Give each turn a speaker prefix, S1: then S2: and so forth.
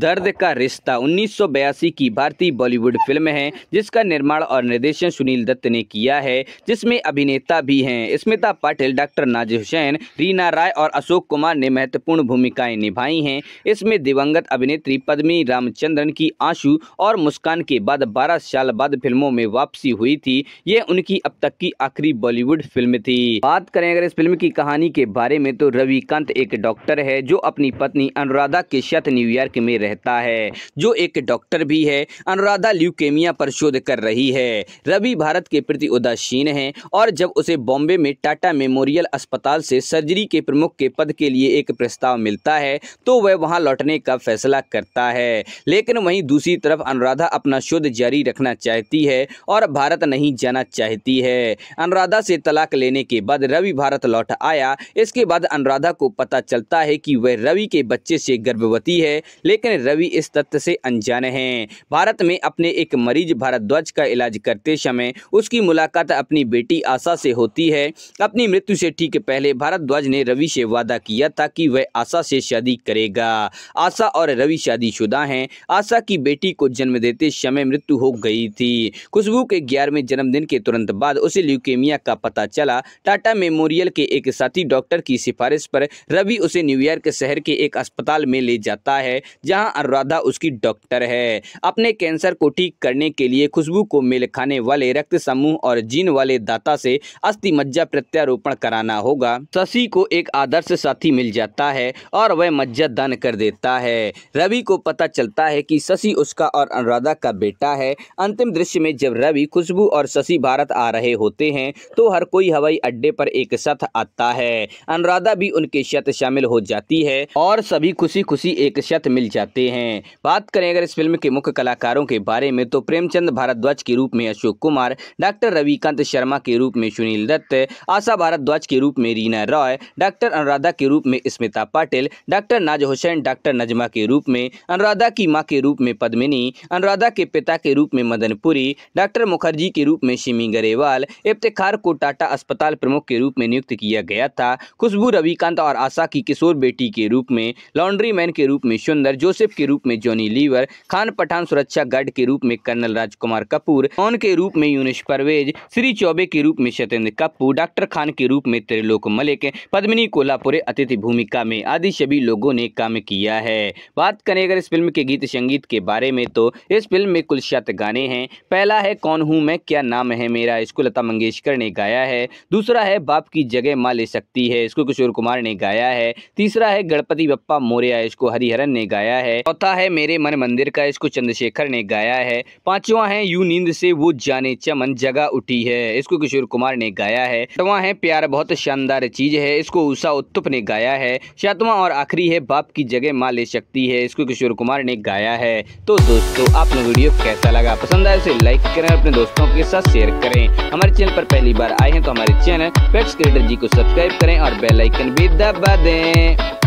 S1: दर्द का रिश्ता उन्नीस की भारतीय बॉलीवुड फिल्म है जिसका निर्माण और निर्देशन सुनील दत्त ने किया है जिसमें अभिनेता भी हैं स्मिता पाटिल डॉक्टर नाज हुसैन रीना राय और अशोक कुमार ने महत्वपूर्ण भूमिकाएं निभाई हैं इसमें दिवंगत अभिनेत्री पद्मी रामचंद्रन की आंसू और मुस्कान के बाद बारह साल बाद फिल्मों में वापसी हुई थी ये उनकी अब तक की आखिरी बॉलीवुड फिल्म थी बात करें अगर इस फिल्म की कहानी के बारे में तो रविकांत एक डॉक्टर है जो अपनी पत्नी अनुराधा के साथ न्यूयॉर्क में रहता है जो एक डॉक्टर भी है अनुराधा ल्यूकेमिया पर शोध कर रही है रवि भारत के प्रति उदासीन है और जब उसे बॉम्बे में टाटा मेमोरियल अस्पताल से सर्जरी के प्रमुख के पद के लिए एक प्रस्ताव मिलता है तो वह वहां लौटने का फैसला करता है लेकिन वहीं दूसरी तरफ अनुराधा अपना शोध जारी रखना चाहती है और भारत नहीं जाना चाहती है अनुराधा से तलाक लेने के बाद रवि भारत लौट आया इसके बाद अनुराधा को पता चलता है कि वह रवि के बच्चे से गर्भवती है लेकिन लेकिन रवि इस तथ्य से अनजाने हैं भारत में अपने एक मरीज भारद्वाज का इलाज करते समय उसकी मुलाकात अपनी बेटी आशा से होती है अपनी मृत्यु से ठीक पहले भारद्वाज ने रवि से वादा किया था कि वह आशा से शादी करेगा आशा और रवि शादीशुदा हैं आशा की बेटी को जन्म देते समय मृत्यु हो गई थी खुशबू के ग्यारहवें जन्मदिन के तुरंत बाद उसे ल्यूकेमिया का पता चला टाटा मेमोरियल के एक साथी डॉक्टर की सिफारिश पर रवि उसे न्यूयॉर्क शहर के एक अस्पताल में ले जाता है जहां जहां अनुराधा उसकी डॉक्टर है अपने कैंसर को ठीक करने के लिए खुशबू को मेल खाने वाले रक्त समूह और जीन वाले दाता से अस्थि मज्जा प्रत्यारोपण कराना होगा शशि को एक आदर्श साथी मिल जाता है और वह मज्जा दान कर देता है रवि को पता चलता है कि शशि उसका और अनुराधा का बेटा है अंतिम दृश्य में जब रवि खुशबू और शशि भारत आ रहे होते हैं तो हर कोई हवाई अड्डे पर एक साथ आता है अनुराधा भी उनके शत शामिल हो जाती है और सभी खुशी खुशी एक शत मिल जाते जाते हैं बात करें अगर इस फिल्म के मुख्य कलाकारों के बारे में तो प्रेमचंद भारद्वाज के रूप में अशोक कुमार डॉक्टर रविकांत शर्मा के रूप में सुनील दत्त आशा भारद्वाज के रूप में रीना रॉय डॉक्टर अनुराधा के रूप में स्मिता पाटिल डॉक्टर नाज हुसैन डॉक्टर नजमा के रूप में अनुराधा की माँ के रूप में पद्मिनी अनुराधा के पिता के रूप में मदनपुरी डॉक्टर मुखर्जी के रूप में शिमी गरेवाल इफ्तार को टाटा अस्पताल प्रमुख के रूप में नियुक्त किया गया था खुशबू रविकांत और आशा की किशोर बेटी के रूप में लॉन्ड्री मैन के रूप में सुंदर जोश जोसेफ के रूप में जॉनी लीवर खान पठान सुरक्षा गार्ड के रूप में कर्नल राजकुमार कपूर कौन के रूप में यूनिश परवेज श्री चौबे के रूप में सत्येंद्र कपूर डॉक्टर खान के रूप में त्रिलोक मलिक पद्मिनी कोल्हापुर अतिथि भूमिका में आदि सभी लोगों ने काम किया है बात करें अगर इस फिल्म के गीत संगीत के बारे में तो इस फिल्म में कुल शत गाने हैं पहला है कौन हूँ मैं क्या नाम है मेरा इसको लता मंगेशकर ने गाया है दूसरा है बाप की जगह माँ ले सकती है इसको किशोर कुमार ने गाया है तीसरा है गणपति बप्पा मोरिया इसको हरिहरन ने गाया है चौथा है मेरे मन मंदिर का इसको चंद्रशेखर ने गाया है पांचवा है यू नींद से वो जाने चमन जगह उठी है इसको किशोर कुमार ने गाया है छठवा है प्यार बहुत शानदार चीज है इसको उषा उत्तुप ने गाया है सातवा और आखिरी है बाप की जगह माँ ले सकती है इसको किशोर कुमार ने गाया है तो दोस्तों आपने वीडियो कैसा लगा पसंद आए उसे लाइक करें अपने दोस्तों के साथ शेयर करें हमारे चैनल पर पहली बार आए हैं तो हमारे चैनल पेट्स क्रिएटर जी को सब्सक्राइब करें और बेल आइकन भी दबा दें